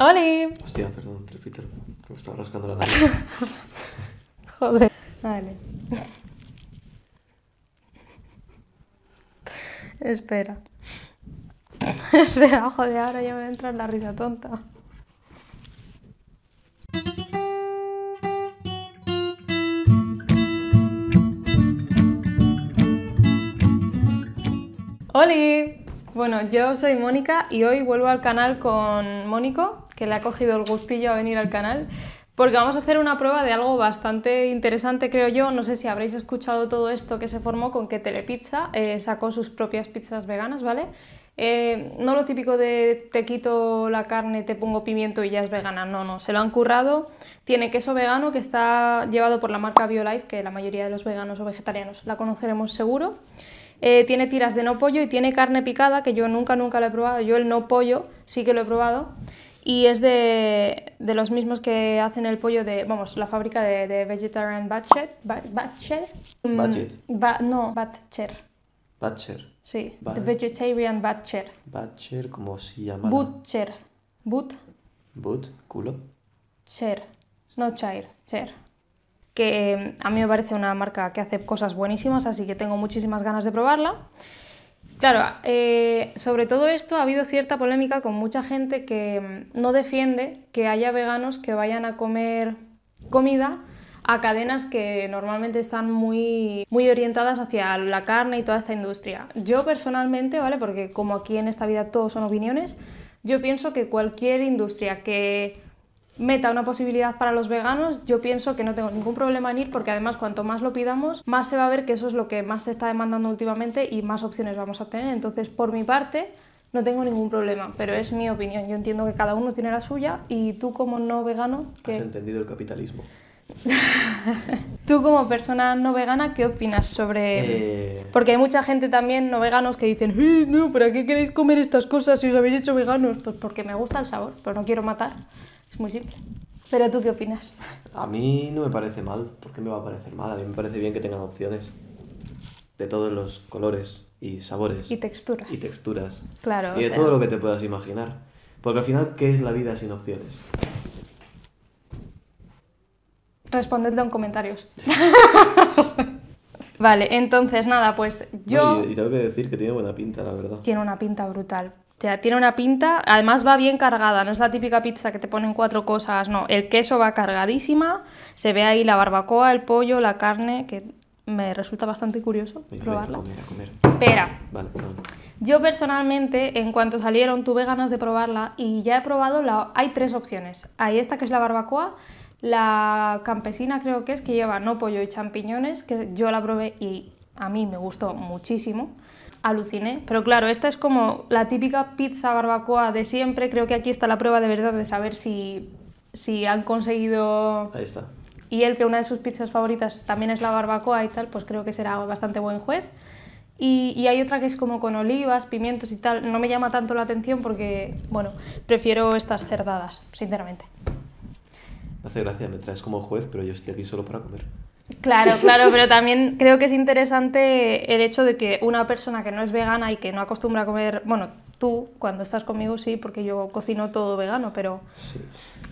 ¡Oli! Hostia, perdón, repito, Me estaba rascando la nariz. Joder. Vale. Espera. Espera, joder, ahora ya me entra entrar la risa tonta. Oli, Bueno, yo soy Mónica y hoy vuelvo al canal con Mónico, que le ha cogido el gustillo a venir al canal, porque vamos a hacer una prueba de algo bastante interesante, creo yo. No sé si habréis escuchado todo esto que se formó con que Telepizza eh, sacó sus propias pizzas veganas, ¿vale? Eh, no lo típico de te quito la carne, te pongo pimiento y ya es vegana, no, no, se lo han currado. Tiene queso vegano que está llevado por la marca BioLife, que la mayoría de los veganos o vegetarianos la conoceremos seguro. Eh, tiene tiras de no pollo y tiene carne picada, que yo nunca, nunca lo he probado. Yo el no pollo sí que lo he probado y es de, de, los mismos que hacen el pollo de, vamos, la fábrica de, Vegetarian Butcher. Butcher? Mm, no, Butcher. Butcher. Sí, The Vegetarian Butcher. Butcher, ¿cómo se llama? Butcher. But. But, culo. Cher. No Chair, Cher. Que mm, a mí me parece una marca que hace cosas buenísimas, así que tengo muchísimas ganas de probarla. Claro, eh, sobre todo esto ha habido cierta polémica con mucha gente que mm, no defiende que haya veganos que vayan a comer comida a cadenas que normalmente están muy, muy orientadas hacia la carne y toda esta industria. Yo personalmente, ¿vale? Porque como aquí en esta vida todo son opiniones, yo pienso que cualquier industria que meta una posibilidad para los veganos, yo pienso que no tengo ningún problema en ir porque además cuanto más lo pidamos, más se va a ver que eso es lo que más se está demandando últimamente y más opciones vamos a tener. Entonces, por mi parte, no tengo ningún problema, pero es mi opinión. Yo entiendo que cada uno tiene la suya y tú como no vegano... ¿qué Has entendido el capitalismo. tú como persona no vegana, ¿qué opinas sobre...? Eh. Porque hay mucha gente también no veganos que dicen, eh, ¿para qué queréis comer estas cosas si os habéis hecho veganos? Pues porque me gusta el sabor, pero no quiero matar. Es muy simple. Pero tú qué opinas? A mí no me parece mal. ¿Por qué me va a parecer mal? A mí me parece bien que tengan opciones de todos los colores y sabores. Y texturas. Y texturas. Claro. Y de todo lo que te puedas imaginar. Porque al final, ¿qué es la vida sin opciones? Respondedlo en comentarios. vale, entonces nada, pues yo... y tengo que decir que tiene buena pinta, la verdad. Tiene una pinta brutal. O sea, tiene una pinta, además va bien cargada, no es la típica pizza que te ponen cuatro cosas, no, el queso va cargadísima, se ve ahí la barbacoa, el pollo, la carne, que me resulta bastante curioso probarla. A Yo personalmente, en cuanto salieron, tuve ganas de probarla y ya he probado, la... hay tres opciones. Hay esta que es la barbacoa, la campesina creo que es, que lleva no pollo y champiñones, que yo la probé y a mí me gustó muchísimo aluciné. Pero claro, esta es como la típica pizza barbacoa de siempre. Creo que aquí está la prueba de verdad de saber si, si han conseguido... Ahí está. Y él, que una de sus pizzas favoritas también es la barbacoa y tal, pues creo que será bastante buen juez. Y, hay otra que es como con olivas, pimientos y tal. No me llama tanto la atención porque, bueno, prefiero estas cerdadas, sinceramente. hace gracia, me traes como juez, pero yo estoy aquí solo para comer. Claro, claro, pero también creo que es interesante el hecho de que una persona que no es vegana y que no acostumbra a comer, bueno, tú cuando estás conmigo sí, porque yo cocino todo vegano, pero,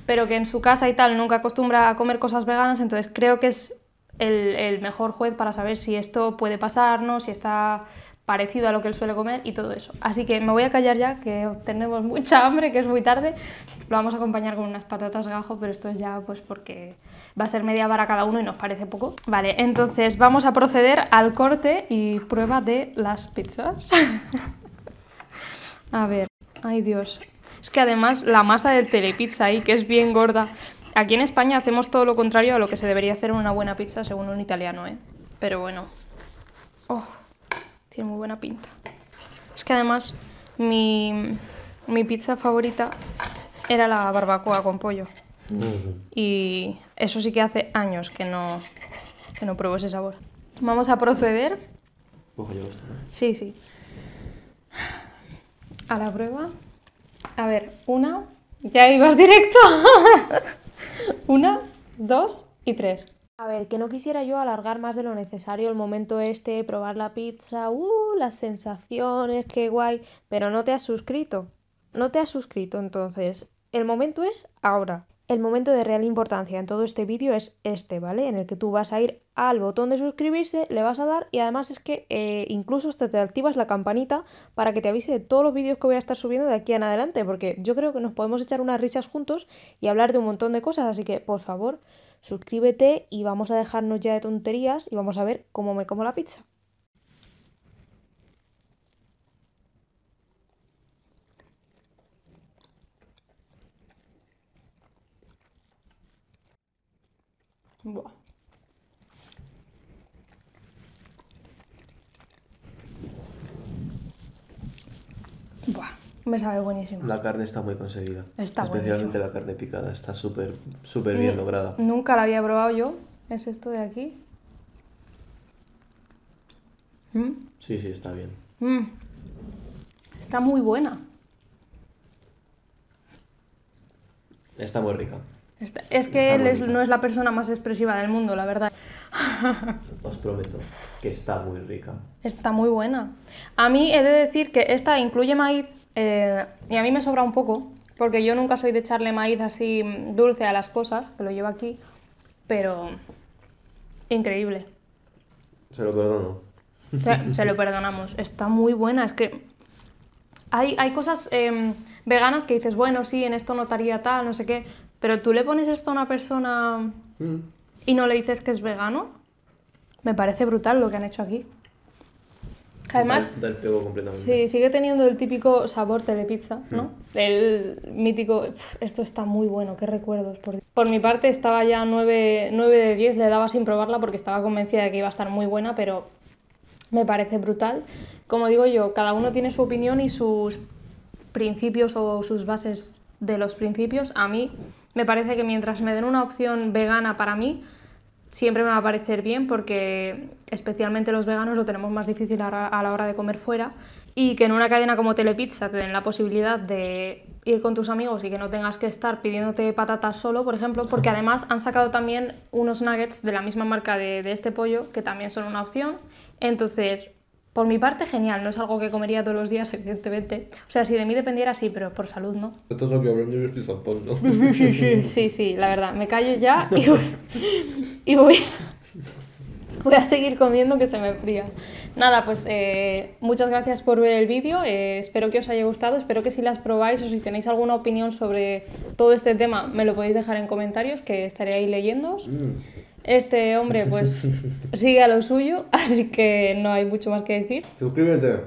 pero que en su casa y tal nunca acostumbra a comer cosas veganas, entonces creo que es el, el mejor juez para saber si esto puede pasarnos, si está parecido a lo que él suele comer y todo eso. Así que me voy a callar ya, que tenemos mucha hambre, que es muy tarde, lo vamos a acompañar con unas patatas gajo, pero esto es ya pues porque va a ser media vara cada uno y nos parece poco. Vale, entonces vamos a proceder al corte y prueba de las pizzas. a ver, ay Dios. Es que además la masa del telepizza ahí, que es bien gorda. Aquí en España hacemos todo lo contrario a lo que se debería hacer en una buena pizza según un italiano, ¿eh? Pero bueno. Oh, tiene muy buena pinta. Es que además mi, mi pizza favorita era la barbacoa con pollo. Y eso sí que hace años que no, que no pruebo ese sabor. Vamos a proceder. Pues sí, sí. A la prueba. A ver, una. Ya ibas directo. una, dos y tres. A ver, que no quisiera yo alargar más de lo necesario el momento este, probar la pizza, uh, las sensaciones, qué guay, pero no te has suscrito. No te has suscrito, entonces el momento es ahora. El momento de real importancia en todo este vídeo es este, ¿vale? En el que tú vas a ir al botón de suscribirse, le vas a dar y además es que eh, incluso hasta te activas la campanita para que te avise de todos los vídeos que voy a estar subiendo de aquí en adelante, porque yo creo que nos podemos echar unas risas juntos y hablar de un montón de cosas, así que por favor, suscríbete y vamos a dejarnos ya de tonterías y vamos a ver cómo me como la pizza. Buah. Me sabe buenísimo. La carne está muy conseguida. Está Especialmente la carne picada, está súper, súper bien lograda. Nunca la había probado yo. Es esto de aquí. ¿Mm? Sí, sí, está bien. ¿Mm? Está muy buena. Está muy rica es que él no es la persona más expresiva del mundo, la verdad. Os prometo que está muy rica. Está muy buena. A mí he de decir que esta incluye maíz eh, y a mí me sobra un poco, porque yo nunca soy de echarle maíz así dulce a las cosas, que lo llevo aquí, pero increíble. Se lo perdono. Se, lo perdonamos. Está muy buena, es que hay, cosas em, veganas que dices, bueno, sí, en esto notaría tal, no sé qué, pero tú le pones esto a una persona mm. y no le dices que es vegano, me parece brutal lo que han hecho aquí. Además, Sí, sigue teniendo el típico sabor telepizza, ¿no? Mm. El mítico, esto está muy bueno, qué recuerdos. Por, por mi parte, estaba ya 9, 9 de 10, le daba sin probarla porque estaba convencida de que iba a estar muy buena, pero me parece brutal. Como digo yo, cada uno tiene su opinión y sus principios o sus bases de los principios. A mí me parece que mientras me den una opción vegana para mí, siempre me va a parecer bien porque especialmente los veganos lo tenemos más difícil a la hora de comer fuera y que en una cadena como Telepizza te den la posibilidad de ir con tus amigos y que no tengas que estar pidiéndote patatas solo, por ejemplo, porque además han sacado también unos nuggets de la misma marca de, este pollo que también son una opción. Entonces, por mi parte, genial, no es algo que comería todos los días, evidentemente. O sea, si de mí dependiera, sí, pero por salud, ¿no? Esto es lo que aprendí yo estoy sí, sí, la verdad, me callo ya y voy, voy, a seguir comiendo que se me fría. Nada, pues eh, muchas gracias por ver el vídeo, eh, espero que os haya gustado, espero que si las probáis o si tenéis alguna opinión sobre todo este tema, me lo podéis dejar en comentarios, que estaré ahí leyéndoos. Mm. Este hombre pues sigue a lo suyo, así que no hay mucho más que decir. Suscríbete.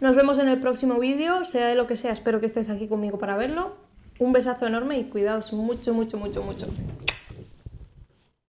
Nos vemos en el próximo vídeo, sea de lo que sea, espero que estés aquí conmigo para verlo. Un besazo enorme y cuidaos mucho, mucho, mucho, mucho.